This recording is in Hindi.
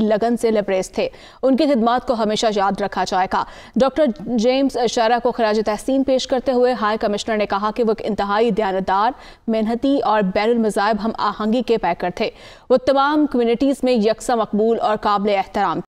लगन से लबरेज थे उनकी खिदमत को हमेशा याद रखा जाएगा डॉक्टर जेम्स शारा को खराज तहसीन पेश करते हुए हाई कमिश्नर ने कहा कि वो एक इंतहाई दयानतदार मेहनती और बैर मज़ाहब हम आहंगी के पैकर थे वो तमाम कम्यूनिटीज़ में यकसा मकबूल और काबिल एहतराम